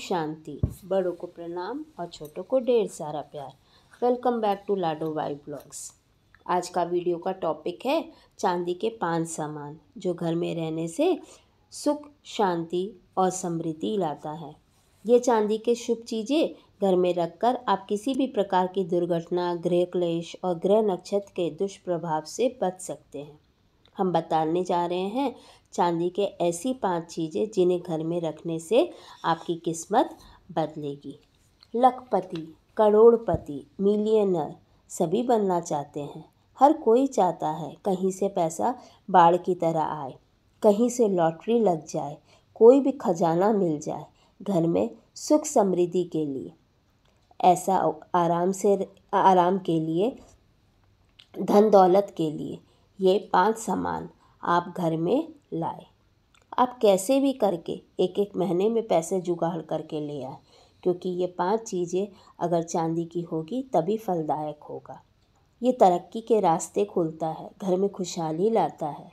शांति बड़ों को प्रणाम और छोटों को ढेर सारा प्यार welcome back to Lado Y vlogs आज का वीडियो का टॉपिक है चांदी के पांच सामान जो घर में रहने से सुख शांति और समृद्धि लाता है ये चांदी के शुभ चीज़ें घर में रखकर आप किसी भी प्रकार की दुर्घटना गृह क्लेश और गृह नक्षत्र के दुष्प्रभाव से बच सकते हैं हम बताने जा रहे हैं चांदी के ऐसी पांच चीज़ें जिन्हें घर में रखने से आपकी किस्मत बदलेगी लखपति करोड़पति मिलियनर सभी बनना चाहते हैं हर कोई चाहता है कहीं से पैसा बाढ़ की तरह आए कहीं से लॉटरी लग जाए कोई भी खजाना मिल जाए घर में सुख समृद्धि के लिए ऐसा आराम से आराम के लिए धन दौलत के लिए ये पांच सामान आप घर में लाए आप कैसे भी करके एक एक महीने में पैसे जुगाड़ करके ले आए क्योंकि ये पांच चीज़ें अगर चांदी की होगी तभी फलदायक होगा ये तरक्की के रास्ते खुलता है घर में खुशहाली लाता है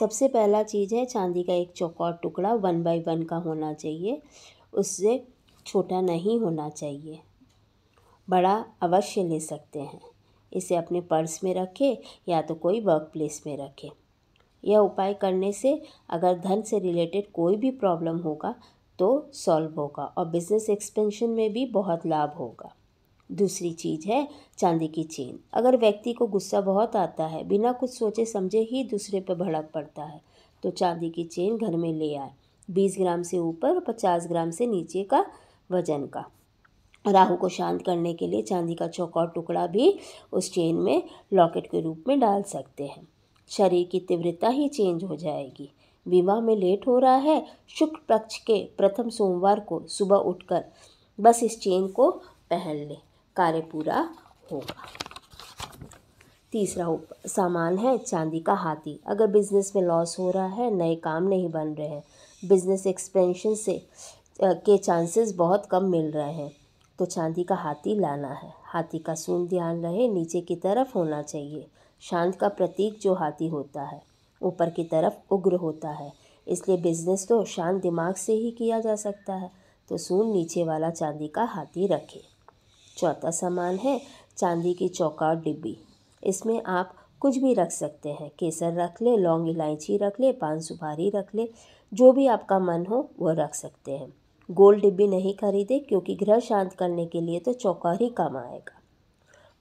सबसे पहला चीज़ है चांदी का एक चौकोर टुकड़ा वन बाय वन का होना चाहिए उससे छोटा नहीं होना चाहिए बड़ा अवश्य ले सकते हैं इसे अपने पर्स में रखें या तो कोई वर्क प्लेस में रखें यह उपाय करने से अगर धन से रिलेटेड कोई भी प्रॉब्लम होगा तो सॉल्व होगा और बिजनेस एक्सपेंशन में भी बहुत लाभ होगा दूसरी चीज़ है चांदी की चेन अगर व्यक्ति को गुस्सा बहुत आता है बिना कुछ सोचे समझे ही दूसरे पर भड़क पड़ता है तो चांदी की चेन घर में ले आए बीस ग्राम से ऊपर पचास ग्राम से नीचे का वजन का राहु को शांत करने के लिए चांदी का चौकोर टुकड़ा भी उस चेन में लॉकेट के रूप में डाल सकते हैं शरीर की तीव्रता ही चेंज हो जाएगी विवाह में लेट हो रहा है शुक्ल पक्ष के प्रथम सोमवार को सुबह उठकर बस इस चेन को पहन लें कार्य पूरा होगा तीसरा सामान है चांदी का हाथी अगर बिजनेस में लॉस हो रहा है नए काम नहीं बन रहे हैं बिजनेस एक्सपेंशन से के चांसेस बहुत कम मिल रहे हैं तो चांदी का हाथी लाना है हाथी का सून ध्यान रहे नीचे की तरफ होना चाहिए शांत का प्रतीक जो हाथी होता है ऊपर की तरफ उग्र होता है इसलिए बिजनेस तो शांत दिमाग से ही किया जा सकता है तो सून नीचे वाला चांदी का हाथी रखे चौथा सामान है चांदी की चौकाट डिब्बी इसमें आप कुछ भी रख सकते हैं केसर रख ले लौंग इलायची रख ले पान सुपारी रख ले जो भी आपका मन हो वह रख सकते हैं गोल्ड भी नहीं खरीदे क्योंकि ग्रह शांत करने के लिए तो चौका ही काम आएगा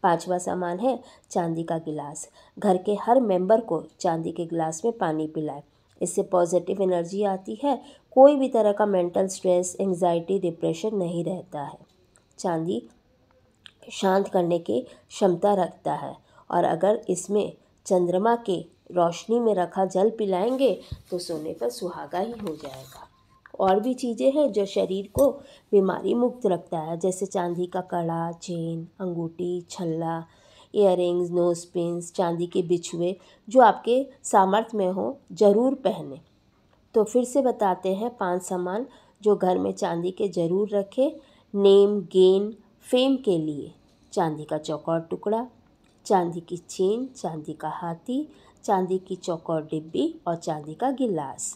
पांचवा सामान है चांदी का गिलास घर के हर मेंबर को चांदी के गिलास में पानी पिलाए इससे पॉजिटिव एनर्जी आती है कोई भी तरह का मेंटल स्ट्रेस एंजाइटी डिप्रेशन नहीं रहता है चांदी शांत करने की क्षमता रखता है और अगर इसमें चंद्रमा के रोशनी में रखा जल पिलाएंगे तो सोने पर सुहागा ही हो जाएगा और भी चीज़ें हैं जो शरीर को बीमारी मुक्त रखता है जैसे चांदी का कड़ा चेन अंगूठी छल्ला इयर रिंग्स नोज पिंस चांदी के बिछुए जो आपके सामर्थ्य में हो ज़रूर पहने तो फिर से बताते हैं पांच सामान जो घर में चांदी के ज़रूर रखें नेम गेन फेम के लिए चांदी का चौकोर टुकड़ा चांदी की चेन चांदी का हाथी चांदी की चौकोर डिब्बी और चांदी का गिलास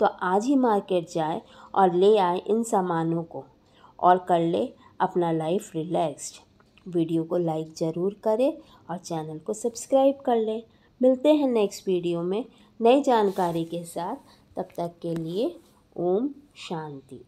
तो आज ही मार्केट जाए और ले आए इन सामानों को और कर ले अपना लाइफ रिलैक्स्ड वीडियो को लाइक ज़रूर करें और चैनल को सब्सक्राइब कर लें मिलते हैं नेक्स्ट वीडियो में नई जानकारी के साथ तब तक के लिए ओम शांति